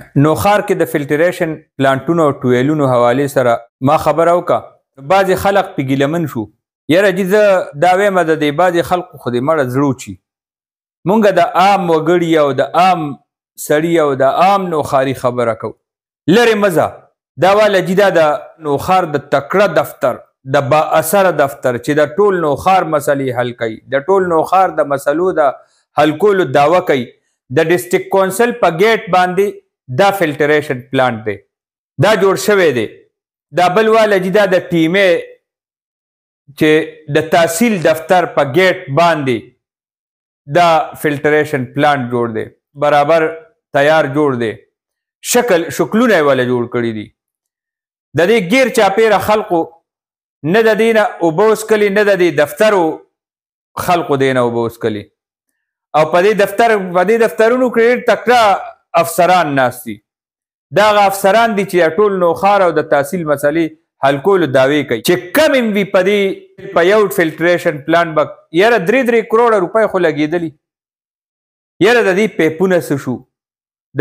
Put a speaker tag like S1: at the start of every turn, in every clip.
S1: نوخار کې د فلټریشن پلانټونو او ټویلونو حواله سره ما خبر او کا بعض خلک په ګیلمن شو یاره چې دا وې مده دی بعض خلک خو دې مړه زړو چی مونږ د عام وګړی او د عام سړی او د عام نوخاري خبره کو لره مزه دا والا جدا د نوخار د تکړه دفتر د با اثر دفتر چې د ټول نوخار مسلې حل کوي د ټول نوخار د مسلو د حل کولو داوا کوي د ډیسټریکټ کونسل په گیټ باندې دا فلټریشن پلانټ دی دا جوړ شوی دی دا بل والا چې دا د ټیمې چې د تحصیل دفتر په ګیټ باندې دا فلټریشن پلانټ جوړ دی برابر تیار جوړ دی شکل شکلونه ولا جوړ کړی دي د دې غیر چاپیره خلقو نه د دینه وبوس کلی نه د دې دفترو خلقو دینه وبوس کلی او په دې دفتر په دې دفترونو کریډ تکړه افسران ناس دي دا افسران دي چې ټول نوخار او د تحصیل مسلې حل کول داوی کوي چې کم ام وی پدې په یو فلټریشن پلان بک یاره درې درې کروڑ روپۍ خو لګېدلی یاره د دې پیپونه څه شو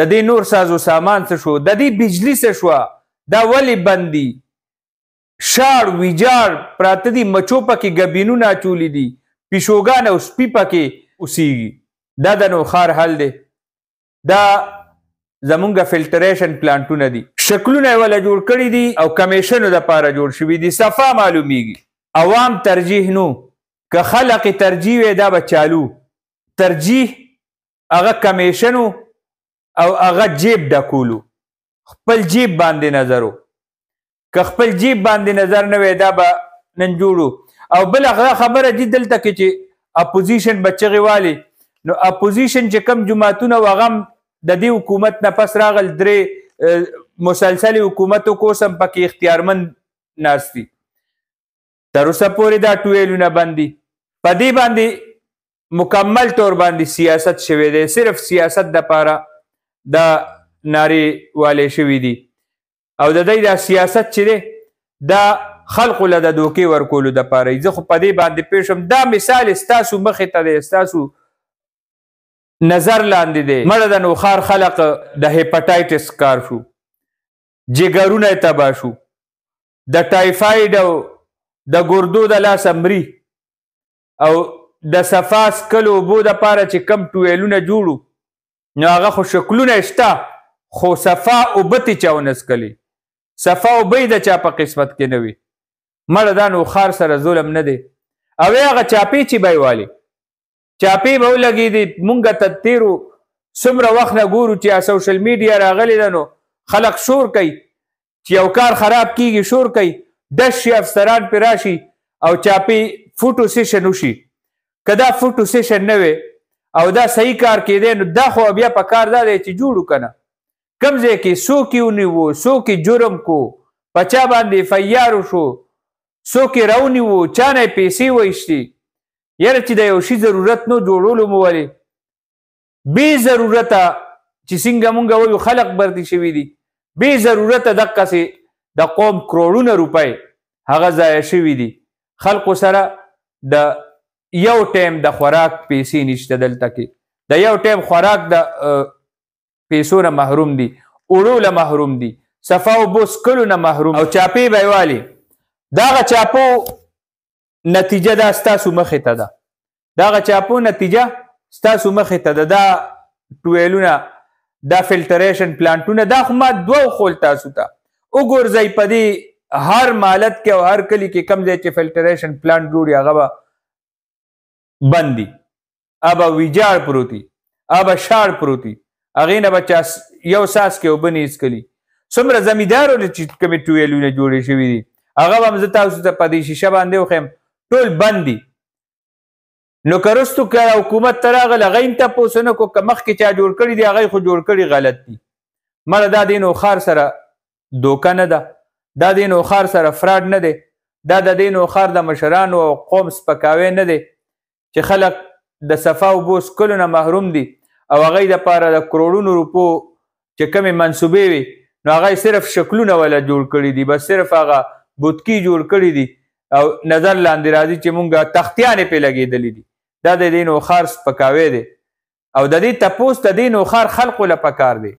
S1: د دې نور سازو سامان څه شو د دې بجلی څه شو دا ولی بندي شار ویجار پراته دي مچو پکې غبینونه چولی دي پښوګان او سپی پکې اوسېږي دا د نوخار حل دی دا زمونږ فلټریشن پلانټونه دي شکلونه ولا جوړ کړی دي او کمیشنو د پاره جوړ شوی دي صفه معلومیږي عوام ترجیح نو که خلق ترجیح دا بچالو ترجیح هغه کمیشنو او هغه جیب ډکولو خپل جیب باندې نظرو که خپل جیب باندې نظر نه وې دا به نن جوړو او بل هغه خبره دې دلته کې چې اپوزیشن بچغي والی نو اپوزیشن چې کم جماعتونه وغم د دې حکومت نه پس راغل درې مسلسل حکومت کوسم پکې اختیارمند ناشتي تر اوسه پورې دا ټویلونه باندې پدې باندې مکمل تور باندې سیاست شوی دی صرف سیاست د پاره د ناری والے شوی دی او د دې د سیاست چې دی دا خلق له د دوکي ورکول د پاره ځکه په دې باندې پېښم دا مثال استاسو مخ ته دی استاسو نظر لاندې دی مړه د نوخار خلق د هپټایټس کار شو جګرونه تبا شو د ټایفاید او د ګردو د لاس امري او د صفاس کلو بو د پاره چې کم ټویلونه جوړو نو هغه خو شکلونه شته خو صفا او بتی چاونس کلی صفا او بيد چا په قسمت کې نه وي مړه د نوخار سره ظلم نه دی او هغه چاپی چې بای والی چاپی به لګې دي مونږ ته تیرو څومره وخت نه ګورو چې سوشل میډیا راغلی ده نو خلک شور کوي چې یو کار خراب کیږي شور کوي دش شي افسران پې راشي او چاپی فوټو سیشن وشي که دا فوټو سیشن نه وي او دا صحیح کار کې دی نو دا خو بیا په کار دا دی چې جوړو که نه کم ځای کې څوک یې ونیوو څوک یې جرم کو په چا باندې فیارو شو څوک یې راونیوو چا نه یې پیسې ویشتي یره چې د یو شی ضرورت نو جوړولو مو ولی بی ضرورته چې څنګه مونږ وایو خلق بردي شوی دي بی ضرورته دقه سي د قوم کروڑونه روپۍ هغه ضایع شوی دي خلقو سره د یو ټیم د خوراک پیسې نشته دلته کې د یو ټیم خوراک د پیسو نه محروم دي اوړو له محروم دي صفاو بوس کلو نه محروم او چاپی بیوالی داغه چاپو نتیجه دا ستاسو مخې ته ده دا چاپو نتیجه ستاسو مخې ته ده دا ټویلونه دا فلټریشن پلانټونه دا خو ما دوه خول تاسو ته وګورځي په دې هر مالت کې او هر کلی کې کم ځای چې فلټریشن پلانټ جوړي هغه بندي ابا ویجار پروتي ابا شار پروتي اغه نه بچا یو ساس کې وبني اسکلی څومره زمیدارو چې کمی ټویلونه جوړي شوی دي هغه هم زه تاسو ته پدې شیشه باندې وخم ټول بندي نو کرستو که حکومت تراغه لغین ته پوسنه کو کمخ کې چا جوړ کړی دی هغه خو جوړ کړی غلط دی مړه دا دین او خار سره دوکه نه ده دا دین او خار سره فراډ نه دی دا د دین او خار د مشرانو او قوم سپکاوی نه دی چې خلک د صفا او بوس کلو نه محروم دي او هغه د پاره د کروڑونو روپو چې کمی منسوبې وي نو هغه صرف شکلونه ولا جوړ کړی دي بس صرف هغه بوتکی جوړ کړی دي او نظر لاندې راځي چې مونږه تختیانې په لګېدلې دي دا د دین او خار سپکاوي دي او د دې تپوس ته دین او خار خلقو لپاره کار دي